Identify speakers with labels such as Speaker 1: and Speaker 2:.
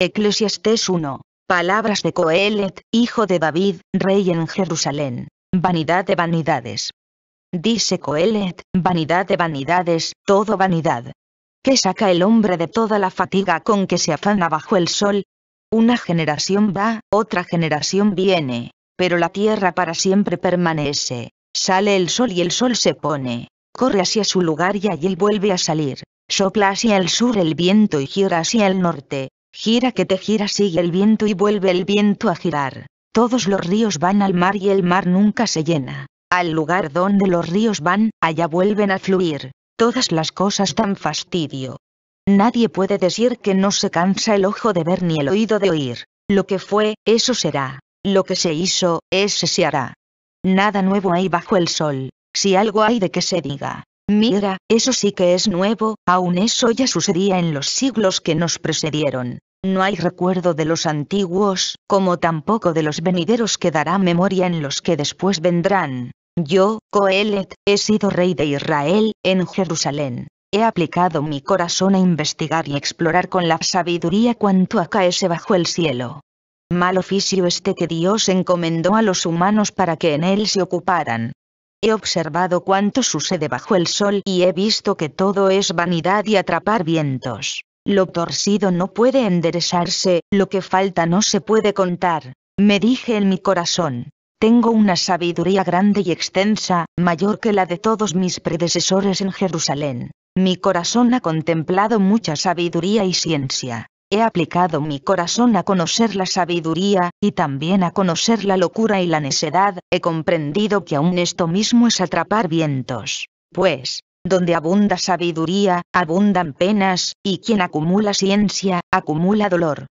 Speaker 1: Eclesiastes 1. Palabras de Coelet, hijo de David, rey en Jerusalén. Vanidad de vanidades. Dice Coelet, vanidad de vanidades, todo vanidad. ¿Qué saca el hombre de toda la fatiga con que se afana bajo el sol? Una generación va, otra generación viene, pero la tierra para siempre permanece. Sale el sol y el sol se pone, corre hacia su lugar y allí vuelve a salir, sopla hacia el sur el viento y gira hacia el norte, Gira que te gira sigue el viento y vuelve el viento a girar. Todos los ríos van al mar y el mar nunca se llena. Al lugar donde los ríos van, allá vuelven a fluir. Todas las cosas dan fastidio. Nadie puede decir que no se cansa el ojo de ver ni el oído de oír. Lo que fue, eso será. Lo que se hizo, ese se hará. Nada nuevo hay bajo el sol. Si algo hay de que se diga, mira, eso sí que es nuevo, aún eso ya sucedía en los siglos que nos precedieron. No hay recuerdo de los antiguos, como tampoco de los venideros que dará memoria en los que después vendrán. Yo, Coelet, he sido rey de Israel, en Jerusalén. He aplicado mi corazón a investigar y explorar con la sabiduría cuanto acaece bajo el cielo. Mal oficio este que Dios encomendó a los humanos para que en él se ocuparan. He observado cuánto sucede bajo el sol y he visto que todo es vanidad y atrapar vientos. Lo torcido no puede enderezarse, lo que falta no se puede contar, me dije en mi corazón. Tengo una sabiduría grande y extensa, mayor que la de todos mis predecesores en Jerusalén. Mi corazón ha contemplado mucha sabiduría y ciencia. He aplicado mi corazón a conocer la sabiduría, y también a conocer la locura y la necedad, he comprendido que aún esto mismo es atrapar vientos. Pues, donde abunda sabiduría, abundan penas, y quien acumula ciencia, acumula dolor.